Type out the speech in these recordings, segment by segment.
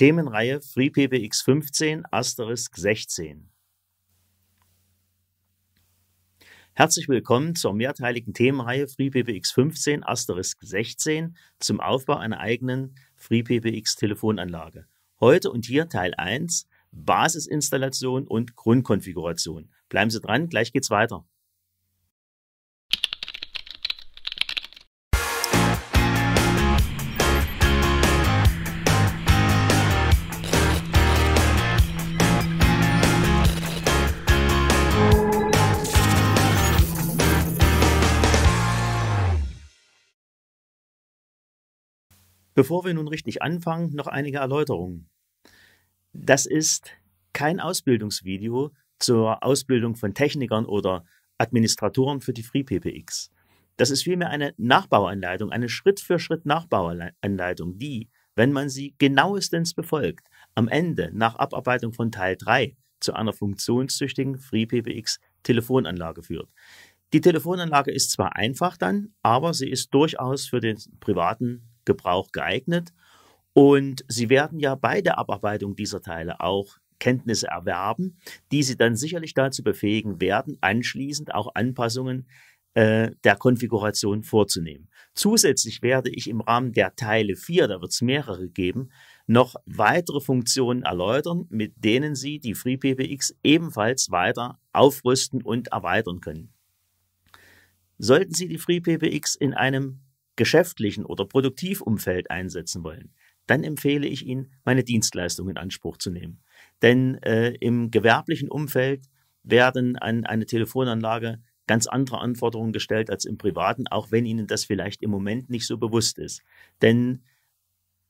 Themenreihe FreePBX 15 Asterisk 16. Herzlich willkommen zur mehrteiligen Themenreihe FreePBX 15 Asterisk 16 zum Aufbau einer eigenen FreePBX Telefonanlage. Heute und hier Teil 1 Basisinstallation und Grundkonfiguration. Bleiben Sie dran, gleich geht's weiter. Bevor wir nun richtig anfangen, noch einige Erläuterungen. Das ist kein Ausbildungsvideo zur Ausbildung von Technikern oder Administratoren für die FreePPX. Das ist vielmehr eine Nachbauanleitung, eine Schritt-für-Schritt-Nachbauanleitung, die, wenn man sie genauestens befolgt, am Ende nach Abarbeitung von Teil 3 zu einer funktionstüchtigen FreePPX-Telefonanlage führt. Die Telefonanlage ist zwar einfach dann, aber sie ist durchaus für den privaten Gebrauch geeignet. Und Sie werden ja bei der Abarbeitung dieser Teile auch Kenntnisse erwerben, die Sie dann sicherlich dazu befähigen werden, anschließend auch Anpassungen äh, der Konfiguration vorzunehmen. Zusätzlich werde ich im Rahmen der Teile 4, da wird es mehrere geben, noch weitere Funktionen erläutern, mit denen Sie die FreePBX ebenfalls weiter aufrüsten und erweitern können. Sollten Sie die FreePBX in einem geschäftlichen oder Produktivumfeld einsetzen wollen, dann empfehle ich Ihnen, meine Dienstleistung in Anspruch zu nehmen. Denn äh, im gewerblichen Umfeld werden an eine Telefonanlage ganz andere Anforderungen gestellt als im privaten, auch wenn Ihnen das vielleicht im Moment nicht so bewusst ist. Denn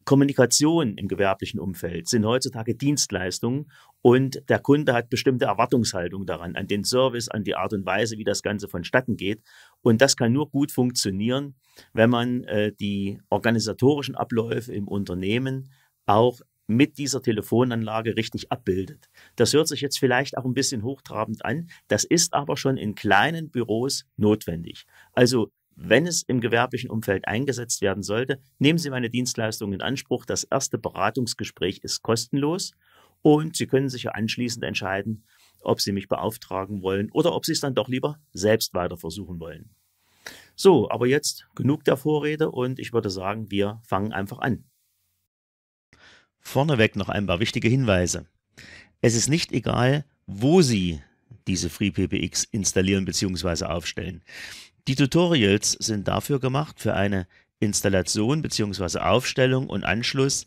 Kommunikation im gewerblichen Umfeld sind heutzutage Dienstleistungen und der Kunde hat bestimmte Erwartungshaltung daran, an den Service, an die Art und Weise, wie das Ganze vonstatten geht. Und das kann nur gut funktionieren, wenn man äh, die organisatorischen Abläufe im Unternehmen auch mit dieser Telefonanlage richtig abbildet. Das hört sich jetzt vielleicht auch ein bisschen hochtrabend an, das ist aber schon in kleinen Büros notwendig. Also wenn es im gewerblichen Umfeld eingesetzt werden sollte, nehmen Sie meine Dienstleistung in Anspruch. Das erste Beratungsgespräch ist kostenlos und Sie können sich ja anschließend entscheiden, ob sie mich beauftragen wollen oder ob sie es dann doch lieber selbst weiter versuchen wollen. So, aber jetzt genug der Vorrede und ich würde sagen, wir fangen einfach an. Vorneweg noch ein paar wichtige Hinweise. Es ist nicht egal, wo Sie diese FreePPX installieren bzw. aufstellen. Die Tutorials sind dafür gemacht, für eine Installation bzw. Aufstellung und Anschluss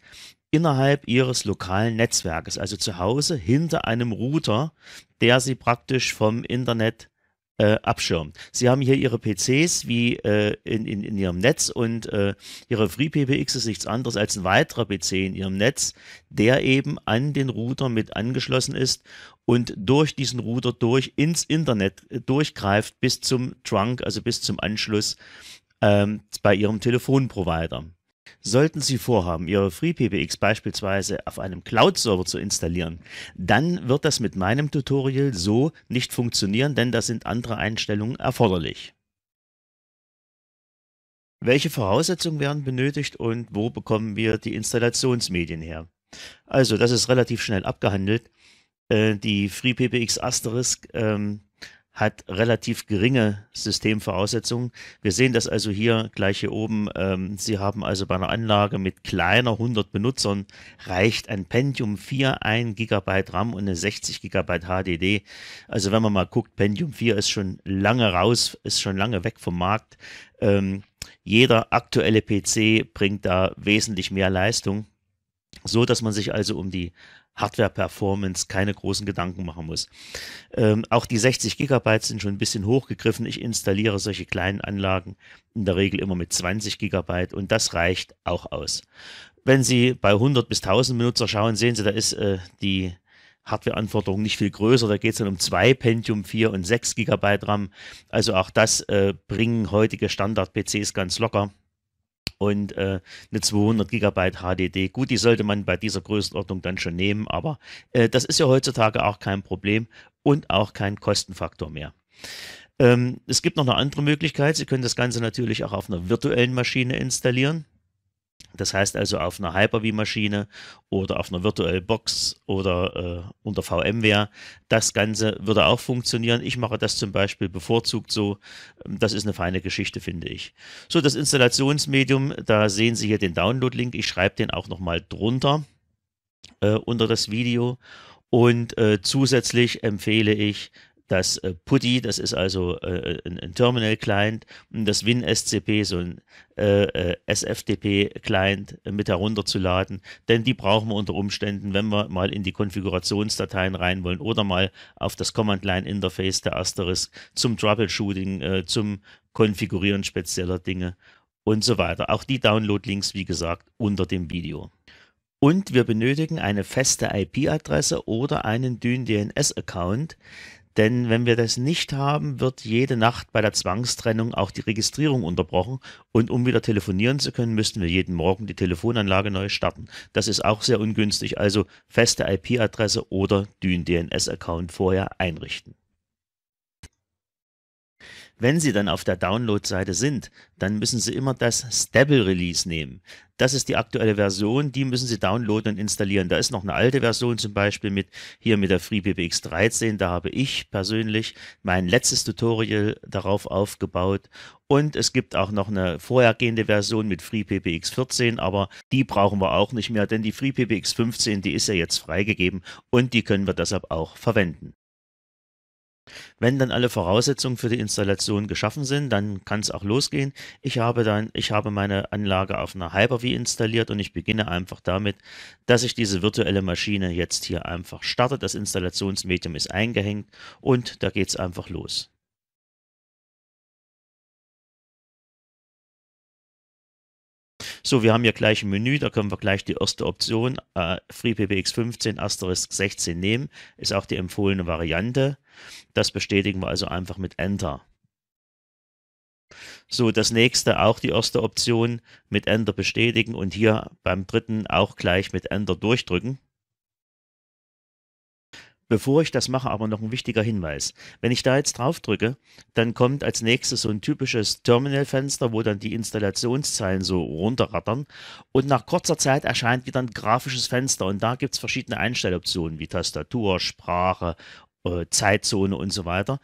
innerhalb ihres lokalen Netzwerkes, also zu Hause hinter einem Router, der sie praktisch vom Internet äh, abschirmt. Sie haben hier ihre PCs wie äh, in, in, in, ihrem Netz und äh, ihre FreePBX ist nichts anderes als ein weiterer PC in ihrem Netz, der eben an den Router mit angeschlossen ist und durch diesen Router durch ins Internet äh, durchgreift bis zum Trunk, also bis zum Anschluss ähm, bei ihrem Telefonprovider. Sollten Sie vorhaben, Ihre FreePBX beispielsweise auf einem Cloud-Server zu installieren, dann wird das mit meinem Tutorial so nicht funktionieren, denn da sind andere Einstellungen erforderlich. Welche Voraussetzungen werden benötigt und wo bekommen wir die Installationsmedien her? Also, das ist relativ schnell abgehandelt. Äh, die FreePBX Asterisk ähm, hat relativ geringe Systemvoraussetzungen. Wir sehen das also hier gleich hier oben. Ähm, Sie haben also bei einer Anlage mit kleiner 100 Benutzern reicht ein Pentium 4, ein Gigabyte RAM und eine 60 Gigabyte HDD. Also wenn man mal guckt, Pentium 4 ist schon lange raus, ist schon lange weg vom Markt. Ähm, jeder aktuelle PC bringt da wesentlich mehr Leistung so dass man sich also um die Hardware-Performance keine großen Gedanken machen muss. Ähm, auch die 60 Gigabyte sind schon ein bisschen hochgegriffen. Ich installiere solche kleinen Anlagen in der Regel immer mit 20 Gigabyte und das reicht auch aus. Wenn Sie bei 100 bis 1000 Benutzer schauen, sehen Sie, da ist äh, die Hardware-Anforderung nicht viel größer. Da geht es dann um 2 Pentium 4 und 6 Gigabyte RAM. Also auch das äh, bringen heutige Standard-PCs ganz locker und äh, eine 200 Gigabyte HDD. Gut, die sollte man bei dieser Größenordnung dann schon nehmen, aber äh, das ist ja heutzutage auch kein Problem und auch kein Kostenfaktor mehr. Ähm, es gibt noch eine andere Möglichkeit. Sie können das Ganze natürlich auch auf einer virtuellen Maschine installieren. Das heißt also auf einer Hyper-V-Maschine oder auf einer virtuellen Box oder äh, unter VMware. Das Ganze würde auch funktionieren. Ich mache das zum Beispiel bevorzugt so. Das ist eine feine Geschichte, finde ich. So, das Installationsmedium, da sehen Sie hier den Download-Link. Ich schreibe den auch nochmal drunter äh, unter das Video. Und äh, zusätzlich empfehle ich das äh, PuTTY, das ist also äh, ein, ein Terminal-Client, und das WinSCP, so ein äh, äh SFTP-Client mit herunterzuladen, denn die brauchen wir unter Umständen, wenn wir mal in die Konfigurationsdateien rein wollen oder mal auf das Command-Line-Interface der Asterisk zum Troubleshooting, äh, zum Konfigurieren spezieller Dinge und so weiter. Auch die Download-Links, wie gesagt, unter dem Video. Und wir benötigen eine feste IP-Adresse oder einen dyndns account denn wenn wir das nicht haben, wird jede Nacht bei der Zwangstrennung auch die Registrierung unterbrochen. Und um wieder telefonieren zu können, müssten wir jeden Morgen die Telefonanlage neu starten. Das ist auch sehr ungünstig. Also feste IP-Adresse oder DynDNS-Account vorher einrichten. Wenn Sie dann auf der Download-Seite sind, dann müssen Sie immer das Stable Release nehmen. Das ist die aktuelle Version, die müssen Sie downloaden und installieren. Da ist noch eine alte Version zum Beispiel mit hier mit der FreeBBX 13. Da habe ich persönlich mein letztes Tutorial darauf aufgebaut und es gibt auch noch eine vorhergehende Version mit FreePBX 14, aber die brauchen wir auch nicht mehr, denn die FreePBX 15, die ist ja jetzt freigegeben und die können wir deshalb auch verwenden. Wenn dann alle Voraussetzungen für die Installation geschaffen sind, dann kann es auch losgehen. Ich habe dann, ich habe meine Anlage auf einer Hyper-V installiert und ich beginne einfach damit, dass ich diese virtuelle Maschine jetzt hier einfach starte. Das Installationsmedium ist eingehängt und da geht es einfach los. So, wir haben hier gleich ein Menü, da können wir gleich die erste Option äh, FreePBX 15 Asterisk 16 nehmen. Ist auch die empfohlene Variante. Das bestätigen wir also einfach mit Enter. So, das nächste auch die erste Option mit Enter bestätigen und hier beim dritten auch gleich mit Enter durchdrücken. Bevor ich das mache, aber noch ein wichtiger Hinweis. Wenn ich da jetzt drauf drücke, dann kommt als nächstes so ein typisches Terminalfenster, wo dann die Installationszeilen so runterrattern. Und nach kurzer Zeit erscheint wieder ein grafisches Fenster und da gibt es verschiedene Einstelloptionen wie Tastatur, Sprache, äh, Zeitzone und so weiter.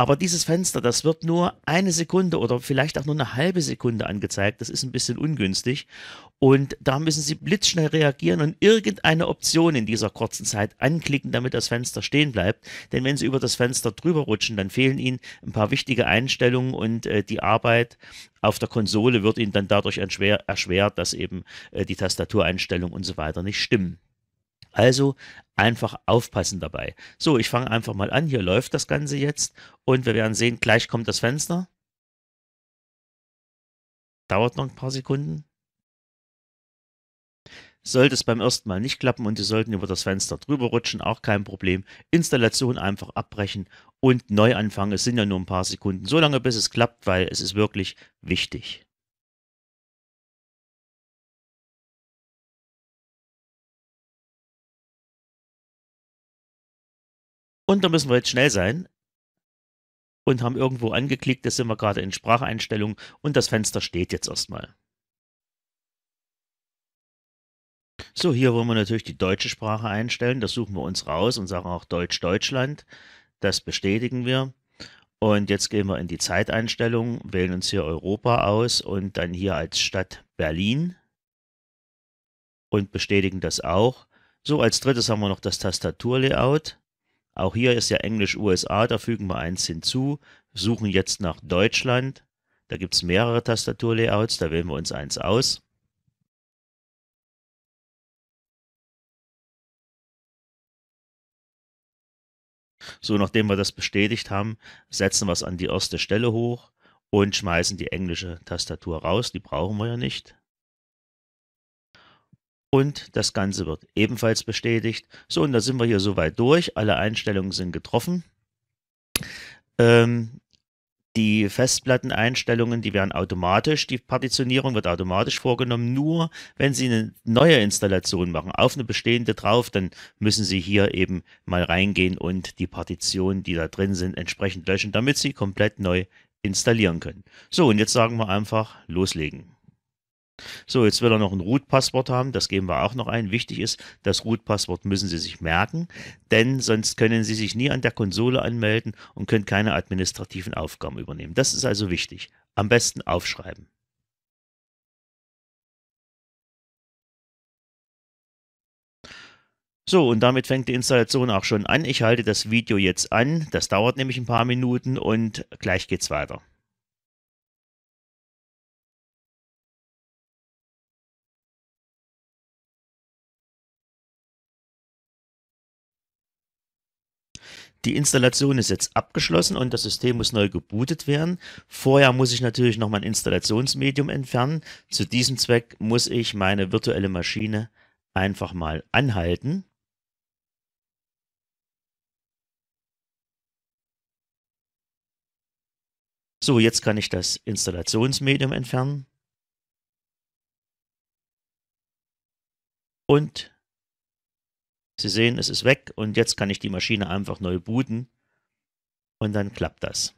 Aber dieses Fenster, das wird nur eine Sekunde oder vielleicht auch nur eine halbe Sekunde angezeigt. Das ist ein bisschen ungünstig. Und da müssen Sie blitzschnell reagieren und irgendeine Option in dieser kurzen Zeit anklicken, damit das Fenster stehen bleibt. Denn wenn Sie über das Fenster drüber rutschen, dann fehlen Ihnen ein paar wichtige Einstellungen und äh, die Arbeit auf der Konsole wird Ihnen dann dadurch erschwert, dass eben äh, die Tastatureinstellungen und so weiter nicht stimmen. Also einfach aufpassen dabei. So, ich fange einfach mal an. Hier läuft das Ganze jetzt und wir werden sehen, gleich kommt das Fenster. Dauert noch ein paar Sekunden. Sollte es beim ersten Mal nicht klappen und Sie sollten über das Fenster drüber rutschen, auch kein Problem. Installation einfach abbrechen und neu anfangen. Es sind ja nur ein paar Sekunden. So lange, bis es klappt, weil es ist wirklich wichtig. Und da müssen wir jetzt schnell sein und haben irgendwo angeklickt, das sind wir gerade in Spracheinstellungen und das Fenster steht jetzt erstmal. So, hier wollen wir natürlich die deutsche Sprache einstellen. Das suchen wir uns raus und sagen auch Deutsch Deutschland. Das bestätigen wir. Und jetzt gehen wir in die Zeiteinstellung, wählen uns hier Europa aus und dann hier als Stadt Berlin und bestätigen das auch. So, als drittes haben wir noch das Tastaturlayout. Auch hier ist ja Englisch USA, da fügen wir eins hinzu, suchen jetzt nach Deutschland. Da gibt es mehrere Tastaturlayouts, da wählen wir uns eins aus. So, nachdem wir das bestätigt haben, setzen wir es an die erste Stelle hoch und schmeißen die englische Tastatur raus. Die brauchen wir ja nicht. Und das Ganze wird ebenfalls bestätigt. So, und da sind wir hier soweit durch. Alle Einstellungen sind getroffen. Ähm, die Festplatteneinstellungen, die werden automatisch, die Partitionierung wird automatisch vorgenommen. Nur wenn Sie eine neue Installation machen, auf eine bestehende drauf, dann müssen Sie hier eben mal reingehen und die Partitionen, die da drin sind, entsprechend löschen, damit Sie komplett neu installieren können. So, und jetzt sagen wir einfach loslegen. So, jetzt will er noch ein Root-Passwort haben, das geben wir auch noch ein. Wichtig ist, das Root-Passwort müssen Sie sich merken, denn sonst können Sie sich nie an der Konsole anmelden und können keine administrativen Aufgaben übernehmen. Das ist also wichtig. Am besten aufschreiben. So, und damit fängt die Installation auch schon an. Ich halte das Video jetzt an. Das dauert nämlich ein paar Minuten und gleich geht's weiter. die Installation ist jetzt abgeschlossen und das System muss neu gebootet werden. Vorher muss ich natürlich noch mein Installationsmedium entfernen. Zu diesem Zweck muss ich meine virtuelle Maschine einfach mal anhalten. So, jetzt kann ich das Installationsmedium entfernen. Und Sie sehen, es ist weg und jetzt kann ich die Maschine einfach neu booten und dann klappt das.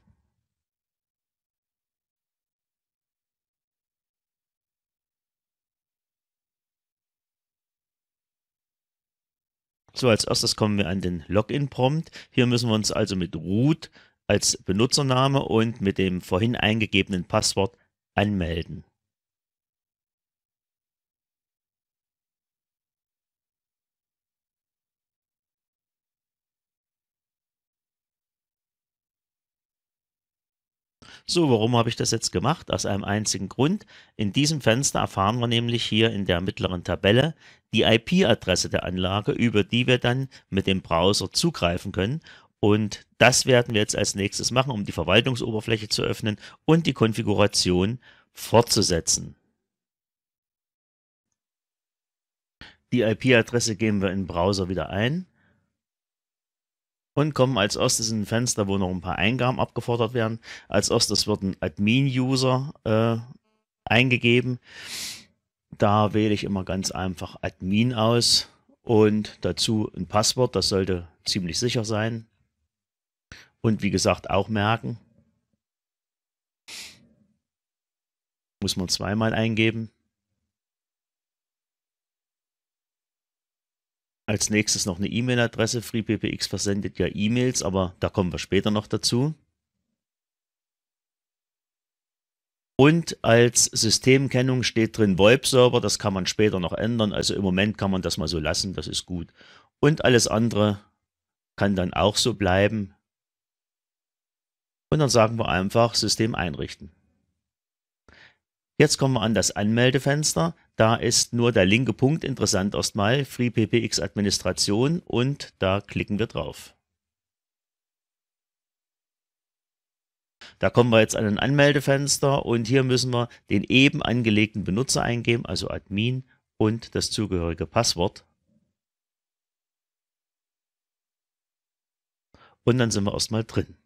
So, als erstes kommen wir an den Login-Prompt. Hier müssen wir uns also mit root als Benutzername und mit dem vorhin eingegebenen Passwort anmelden. So, warum habe ich das jetzt gemacht? Aus einem einzigen Grund. In diesem Fenster erfahren wir nämlich hier in der mittleren Tabelle die IP-Adresse der Anlage, über die wir dann mit dem Browser zugreifen können. Und das werden wir jetzt als nächstes machen, um die Verwaltungsoberfläche zu öffnen und die Konfiguration fortzusetzen. Die IP-Adresse geben wir in den Browser wieder ein und kommen als erstes in ein Fenster, wo noch ein paar Eingaben abgefordert werden. Als erstes wird ein Admin-User äh, eingegeben. Da wähle ich immer ganz einfach Admin aus und dazu ein Passwort, das sollte ziemlich sicher sein. Und wie gesagt, auch merken. Muss man zweimal eingeben. als nächstes noch eine E-Mail-Adresse. FreePPX versendet ja E-Mails, aber da kommen wir später noch dazu. Und als Systemkennung steht drin VoIP-Server, das kann man später noch ändern. Also im Moment kann man das mal so lassen, das ist gut. Und alles andere kann dann auch so bleiben. Und dann sagen wir einfach System einrichten. Jetzt kommen wir an das Anmeldefenster. Da ist nur der linke Punkt interessant erstmal, FreePPX Administration und da klicken wir drauf. Da kommen wir jetzt an ein Anmeldefenster und hier müssen wir den eben angelegten Benutzer eingeben, also Admin und das zugehörige Passwort. Und dann sind wir erstmal drin.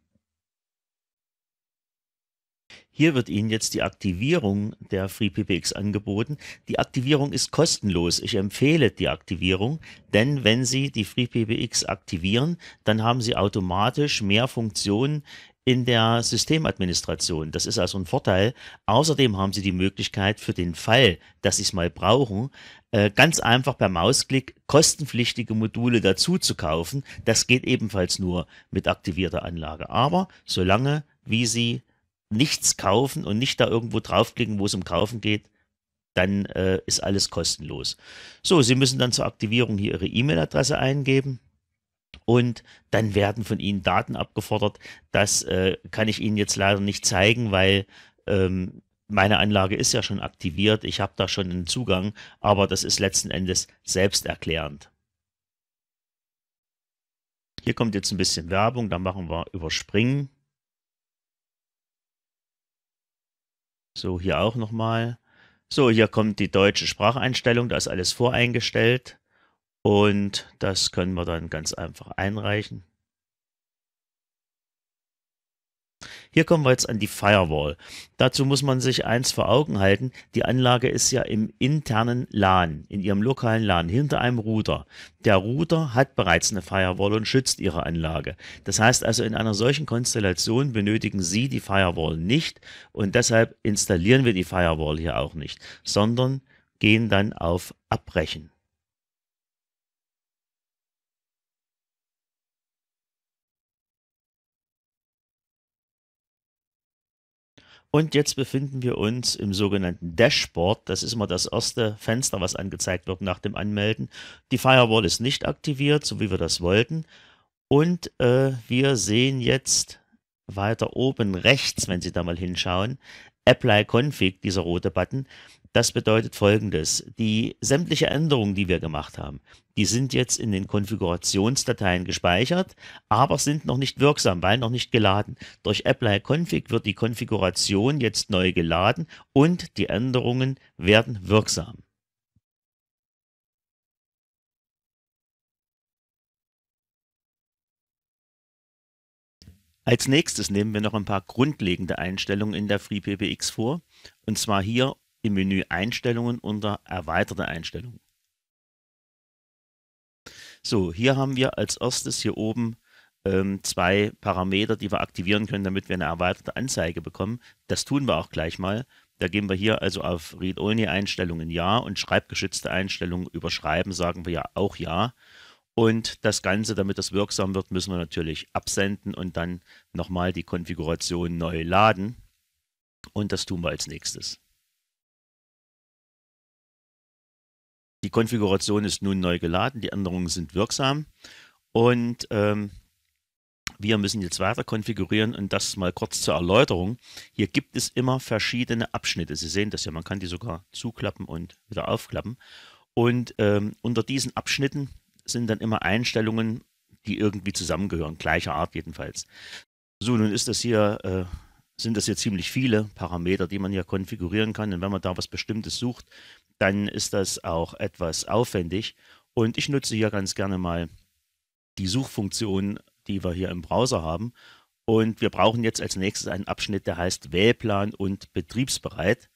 Hier wird Ihnen jetzt die Aktivierung der FreePBX angeboten. Die Aktivierung ist kostenlos. Ich empfehle die Aktivierung, denn wenn Sie die FreePBX aktivieren, dann haben Sie automatisch mehr Funktionen in der Systemadministration. Das ist also ein Vorteil. Außerdem haben Sie die Möglichkeit für den Fall, dass Sie es mal brauchen, äh, ganz einfach per Mausklick kostenpflichtige Module dazu zu kaufen. Das geht ebenfalls nur mit aktivierter Anlage. Aber solange wie Sie nichts kaufen und nicht da irgendwo draufklicken, wo es um Kaufen geht, dann äh, ist alles kostenlos. So, Sie müssen dann zur Aktivierung hier Ihre E-Mail-Adresse eingeben und dann werden von Ihnen Daten abgefordert. Das äh, kann ich Ihnen jetzt leider nicht zeigen, weil ähm, meine Anlage ist ja schon aktiviert, ich habe da schon einen Zugang, aber das ist letzten Endes selbsterklärend. Hier kommt jetzt ein bisschen Werbung, da machen wir überspringen. So, hier auch nochmal. So, hier kommt die deutsche Spracheinstellung, da ist alles voreingestellt. Und das können wir dann ganz einfach einreichen. Hier kommen wir jetzt an die Firewall. Dazu muss man sich eins vor Augen halten. Die Anlage ist ja im internen LAN, in ihrem lokalen LAN, hinter einem Router. Der Router hat bereits eine Firewall und schützt ihre Anlage. Das heißt also, in einer solchen Konstellation benötigen Sie die Firewall nicht und deshalb installieren wir die Firewall hier auch nicht, sondern gehen dann auf Abbrechen. Und jetzt befinden wir uns im sogenannten Dashboard. Das ist immer das erste Fenster, was angezeigt wird nach dem Anmelden. Die Firewall ist nicht aktiviert, so wie wir das wollten. Und äh, wir sehen jetzt weiter oben rechts, wenn Sie da mal hinschauen, Apply Config, dieser rote Button. Das bedeutet folgendes. Die sämtliche Änderungen, die wir gemacht haben, die sind jetzt in den Konfigurationsdateien gespeichert, aber sind noch nicht wirksam, weil noch nicht geladen. Durch Apply Config wird die Konfiguration jetzt neu geladen und die Änderungen werden wirksam. Als nächstes nehmen wir noch ein paar grundlegende Einstellungen in der FreePBX vor, und zwar hier im Menü Einstellungen unter Erweiterte Einstellungen. So, hier haben wir als erstes hier oben ähm, zwei Parameter, die wir aktivieren können, damit wir eine erweiterte Anzeige bekommen. Das tun wir auch gleich mal. Da gehen wir hier also auf Read-Only-Einstellungen Ja und schreibgeschützte Einstellungen überschreiben, sagen wir ja auch Ja. Und das Ganze, damit das wirksam wird, müssen wir natürlich absenden und dann nochmal die Konfiguration neu laden. Und das tun wir als nächstes. Die Konfiguration ist nun neu geladen, die Änderungen sind wirksam und ähm, wir müssen jetzt weiter konfigurieren und das mal kurz zur Erläuterung. Hier gibt es immer verschiedene Abschnitte. Sie sehen das ja, man kann die sogar zuklappen und wieder aufklappen. Und ähm, unter diesen Abschnitten sind dann immer Einstellungen, die irgendwie zusammengehören, gleicher Art jedenfalls. So, nun ist das hier, äh, sind das hier ziemlich viele Parameter, die man hier konfigurieren kann. Und wenn man da was Bestimmtes sucht, dann ist das auch etwas aufwendig. Und ich nutze hier ganz gerne mal die Suchfunktion, die wir hier im Browser haben. Und wir brauchen jetzt als nächstes einen Abschnitt, der heißt Wählplan und betriebsbereit.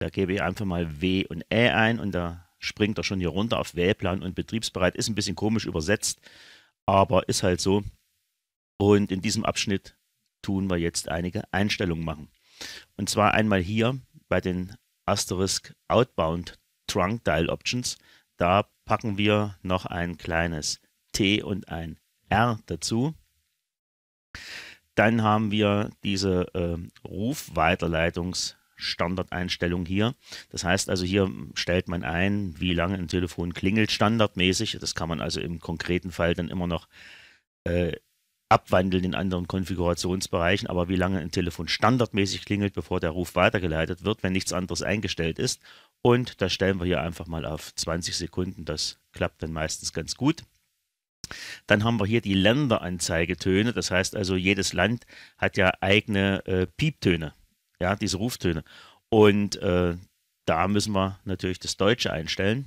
Da gebe ich einfach mal W und E ein und da springt er schon hier runter auf Wählplan und betriebsbereit. Ist ein bisschen komisch übersetzt, aber ist halt so. Und in diesem Abschnitt tun wir jetzt einige Einstellungen machen. Und zwar einmal hier bei den Asterisk Outbound Trunk Dial Options. Da packen wir noch ein kleines T und ein R dazu. Dann haben wir diese äh, Rufweiterleitungsstandardeinstellung hier. Das heißt also, hier stellt man ein, wie lange ein Telefon klingelt standardmäßig. Das kann man also im konkreten Fall dann immer noch äh, abwandeln in anderen Konfigurationsbereichen, aber wie lange ein Telefon standardmäßig klingelt, bevor der Ruf weitergeleitet wird, wenn nichts anderes eingestellt ist. Und das stellen wir hier einfach mal auf 20 Sekunden. Das klappt dann meistens ganz gut. Dann haben wir hier die Länderanzeigetöne. Das heißt also, jedes Land hat ja eigene äh, Pieptöne, ja, diese Ruftöne. Und äh, da müssen wir natürlich das Deutsche einstellen.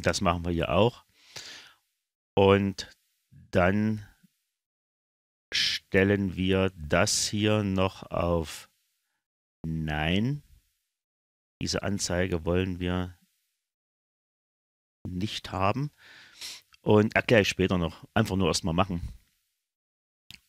Das machen wir hier auch. Und dann stellen wir das hier noch auf Nein. Diese Anzeige wollen wir nicht haben. Und erkläre ich später noch. Einfach nur erstmal machen.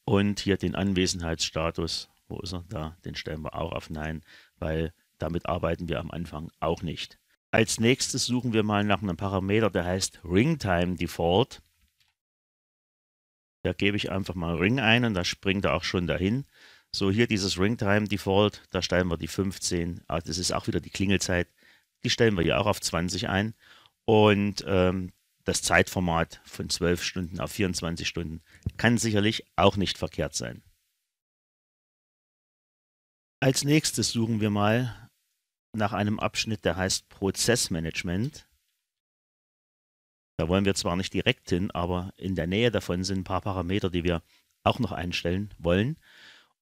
Und hier den Anwesenheitsstatus. Wo ist er? Da. Den stellen wir auch auf Nein, weil damit arbeiten wir am Anfang auch nicht. Als nächstes suchen wir mal nach einem Parameter, der heißt Ringtime Default. Da gebe ich einfach mal Ring ein und da springt er auch schon dahin. So, hier dieses Ringtime Default, da stellen wir die 15. Ah, das ist auch wieder die Klingelzeit. Die stellen wir hier auch auf 20 ein. Und ähm, das Zeitformat von 12 Stunden auf 24 Stunden kann sicherlich auch nicht verkehrt sein. Als nächstes suchen wir mal nach einem Abschnitt, der heißt Prozessmanagement. Da wollen wir zwar nicht direkt hin, aber in der Nähe davon sind ein paar Parameter, die wir auch noch einstellen wollen.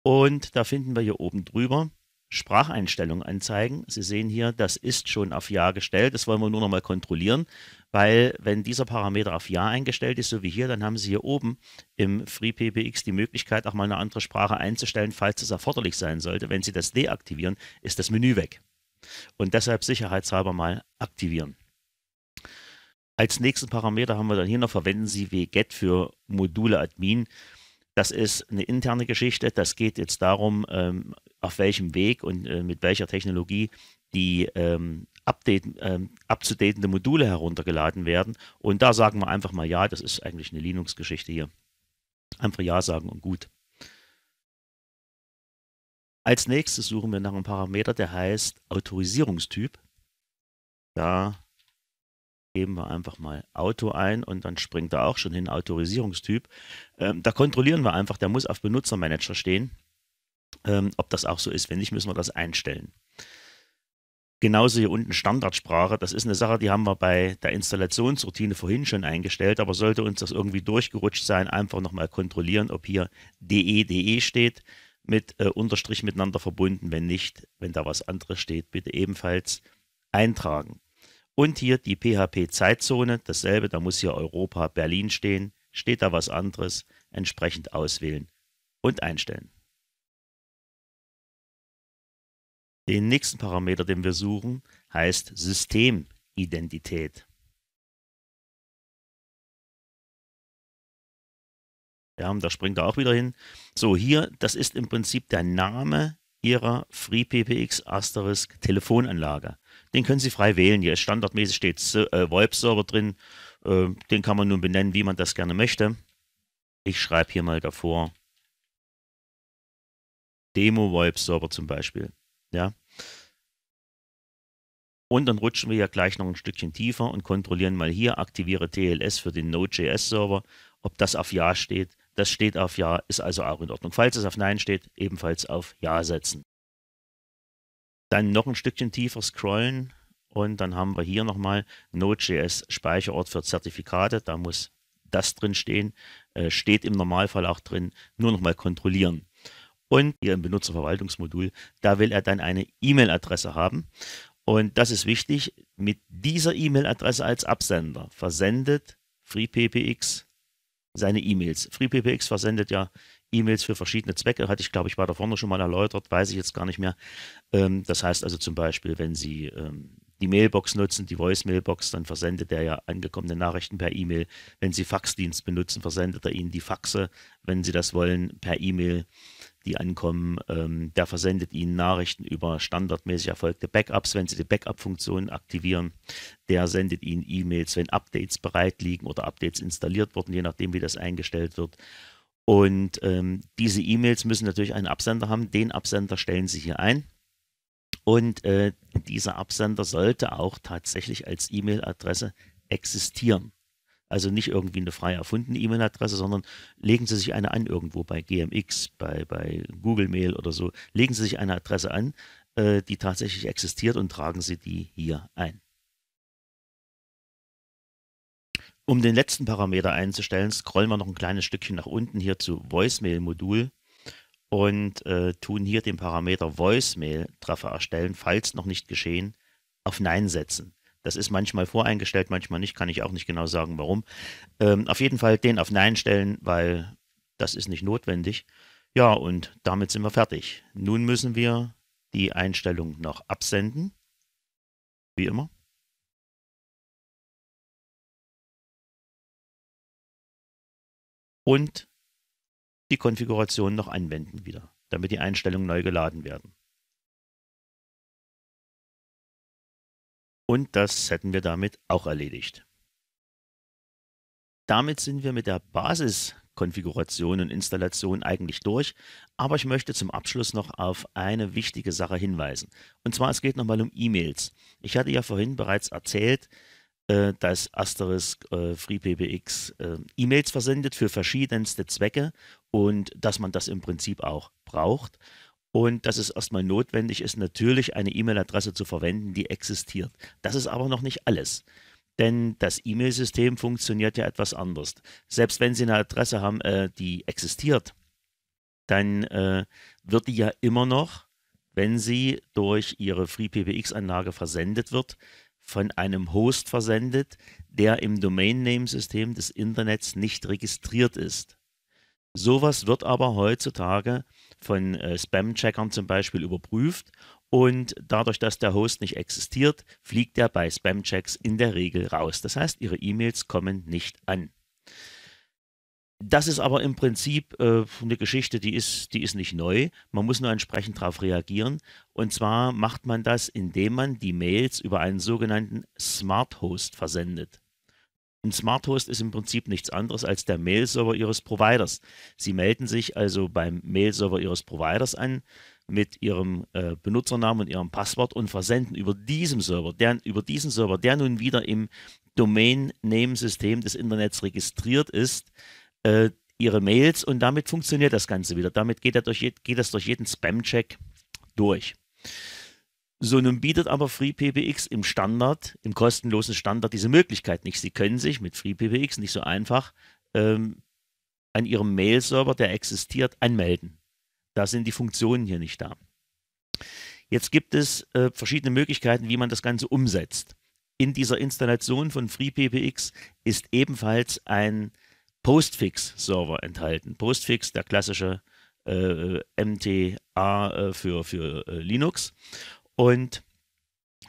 Und da finden wir hier oben drüber Spracheinstellungen anzeigen. Sie sehen hier, das ist schon auf Ja gestellt. Das wollen wir nur noch mal kontrollieren, weil wenn dieser Parameter auf Ja eingestellt ist, so wie hier, dann haben Sie hier oben im FreePBX die Möglichkeit, auch mal eine andere Sprache einzustellen, falls es erforderlich sein sollte. Wenn Sie das deaktivieren, ist das Menü weg. Und deshalb sicherheitshalber mal aktivieren. Als nächsten Parameter haben wir dann hier noch, verwenden Sie wget für Module Admin. Das ist eine interne Geschichte. Das geht jetzt darum, ähm, auf welchem Weg und äh, mit welcher Technologie die ähm, update, ähm, abzudatende Module heruntergeladen werden. Und da sagen wir einfach mal ja, das ist eigentlich eine Linux-Geschichte hier. Einfach ja sagen und gut. Als nächstes suchen wir nach einem Parameter, der heißt Autorisierungstyp. Da geben wir einfach mal Auto ein und dann springt er auch schon hin, Autorisierungstyp. Ähm, da kontrollieren wir einfach, der muss auf Benutzermanager stehen. Ähm, ob das auch so ist, wenn nicht, müssen wir das einstellen. Genauso hier unten Standardsprache. Das ist eine Sache, die haben wir bei der Installationsroutine vorhin schon eingestellt, aber sollte uns das irgendwie durchgerutscht sein, einfach nochmal kontrollieren, ob hier DE, DE steht, mit äh, Unterstrich miteinander verbunden. Wenn nicht, wenn da was anderes steht, bitte ebenfalls eintragen. Und hier die PHP-Zeitzone, dasselbe, da muss hier Europa, Berlin stehen. Steht da was anderes, entsprechend auswählen und einstellen. Den nächsten Parameter, den wir suchen, heißt Systemidentität. Ja, und da springt er auch wieder hin. So, hier, das ist im Prinzip der Name Ihrer FreePPX Asterisk Telefonanlage den können Sie frei wählen. Hier standardmäßig steht äh, VoIP-Server drin. Äh, den kann man nun benennen, wie man das gerne möchte. Ich schreibe hier mal davor Demo-VoIP-Server zum Beispiel. Ja. Und dann rutschen wir ja gleich noch ein Stückchen tiefer und kontrollieren mal hier, aktiviere TLS für den Node.js-Server, ob das auf Ja steht. Das steht auf Ja, ist also auch in Ordnung. Falls es auf Nein steht, ebenfalls auf Ja setzen. Dann noch ein Stückchen tiefer scrollen und dann haben wir hier nochmal Node.js Speicherort für Zertifikate. Da muss das drin stehen, äh, steht im Normalfall auch drin, nur nochmal kontrollieren. Und hier im Benutzerverwaltungsmodul, da will er dann eine E-Mail-Adresse haben. Und das ist wichtig, mit dieser E-Mail-Adresse als Absender versendet FreePPX seine E-Mails. FreePPX versendet ja E-Mails für verschiedene Zwecke, hatte ich, glaube ich, weiter vorne schon mal erläutert, weiß ich jetzt gar nicht mehr. Ähm, das heißt also zum Beispiel, wenn Sie ähm, die Mailbox nutzen, die Voice-Mailbox, dann versendet er ja angekommene Nachrichten per E-Mail. Wenn Sie Faxdienst benutzen, versendet er Ihnen die Faxe, wenn Sie das wollen, per E-Mail die ankommen. Ähm, der versendet Ihnen Nachrichten über standardmäßig erfolgte Backups, wenn Sie die Backup-Funktion aktivieren. Der sendet Ihnen E-Mails, wenn Updates bereit liegen oder Updates installiert wurden, je nachdem, wie das eingestellt wird. Und ähm, diese E-Mails müssen natürlich einen Absender haben. Den Absender stellen Sie hier ein. Und äh, dieser Absender sollte auch tatsächlich als E-Mail-Adresse existieren. Also nicht irgendwie eine frei erfundene E-Mail-Adresse, sondern legen Sie sich eine an irgendwo bei GMX, bei, bei Google Mail oder so. Legen Sie sich eine Adresse an, äh, die tatsächlich existiert und tragen Sie die hier ein. Um den letzten Parameter einzustellen, scrollen wir noch ein kleines Stückchen nach unten hier zu Voicemail-Modul und äh, tun hier den Parameter Voicemail-Treffer erstellen, falls noch nicht geschehen, auf Nein setzen. Das ist manchmal voreingestellt, manchmal nicht, kann ich auch nicht genau sagen, warum. Ähm, auf jeden Fall den auf Nein stellen, weil das ist nicht notwendig. Ja, und damit sind wir fertig. Nun müssen wir die Einstellung noch absenden. Wie immer. Und die Konfiguration noch anwenden wieder, damit die Einstellungen neu geladen werden. Und das hätten wir damit auch erledigt. Damit sind wir mit der Basiskonfiguration und Installation eigentlich durch, aber ich möchte zum Abschluss noch auf eine wichtige Sache hinweisen. Und zwar, es geht nochmal um E-Mails. Ich hatte ja vorhin bereits erzählt, äh, dass Asterisk äh, FreePBX äh, E-Mails versendet für verschiedenste Zwecke und dass man das im Prinzip auch braucht und dass es erstmal notwendig ist, natürlich eine E-Mail-Adresse zu verwenden, die existiert. Das ist aber noch nicht alles. Denn das E-Mail-System funktioniert ja etwas anders. Selbst wenn Sie eine Adresse haben, äh, die existiert, dann äh, wird die ja immer noch, wenn sie durch Ihre FreePBX-Anlage versendet wird, von einem Host versendet, der im Domain-Name-System des Internets nicht registriert ist. Sowas wird aber heutzutage von äh, Spam-Checkern zum Beispiel überprüft und dadurch, dass der Host nicht existiert, fliegt er bei Spam-Checks in der Regel raus. Das heißt, Ihre E-Mails kommen nicht an. Das ist aber im Prinzip äh, eine Geschichte, die ist, die ist nicht neu. Man muss nur entsprechend darauf reagieren. Und zwar macht man das, indem man die Mails über einen sogenannten Smart Host versendet. Ein Smart Host ist im Prinzip nichts anderes als der Mail-Server Ihres Providers. Sie melden sich also beim Mail-Server Ihres Providers an mit Ihrem äh, Benutzernamen und Ihrem Passwort und versenden über diesem Server, der, über diesen Server, der nun wieder im Domain-Name-System des Internets registriert ist, äh, Ihre Mails und damit funktioniert das Ganze wieder. Damit geht, er durch, geht das durch jeden Spam-Check durch. So, nun bietet aber FreePBX im Standard, im kostenlosen Standard diese Möglichkeit nicht. Sie können sich mit FreePBX nicht so einfach ähm, an Ihrem Mail-Server, der existiert, anmelden. Da sind die Funktionen hier nicht da. Jetzt gibt es äh, verschiedene Möglichkeiten, wie man das Ganze umsetzt. In dieser Installation von FreePBX ist ebenfalls ein Postfix-Server enthalten. Postfix, der klassische äh, MTA äh, für, für äh, Linux. Und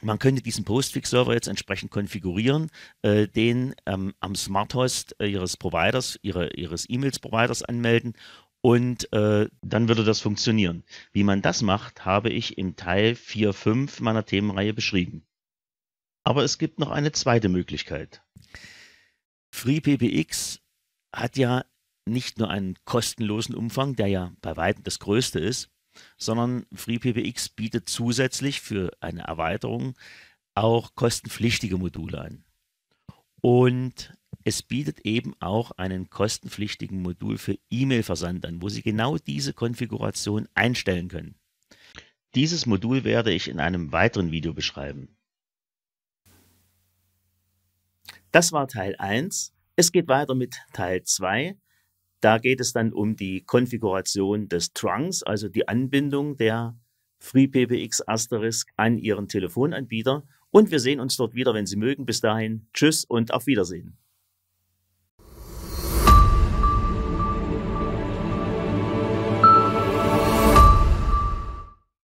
man könnte diesen Postfix-Server jetzt entsprechend konfigurieren, äh, den ähm, am Smart Host äh, Ihres Providers, ihre, Ihres E-Mails-Providers anmelden und äh, dann würde das funktionieren. Wie man das macht, habe ich im Teil 4.5 meiner Themenreihe beschrieben. Aber es gibt noch eine zweite Möglichkeit. FreePPX hat ja nicht nur einen kostenlosen Umfang, der ja bei weitem das größte ist, sondern FreePBX bietet zusätzlich für eine Erweiterung auch kostenpflichtige Module an. Und es bietet eben auch einen kostenpflichtigen Modul für E-Mail-Versand an, wo Sie genau diese Konfiguration einstellen können. Dieses Modul werde ich in einem weiteren Video beschreiben. Das war Teil 1. Es geht weiter mit Teil 2. Da geht es dann um die Konfiguration des Trunks, also die Anbindung der FreePBX Asterisk an Ihren Telefonanbieter. Und wir sehen uns dort wieder, wenn Sie mögen. Bis dahin, tschüss und auf Wiedersehen.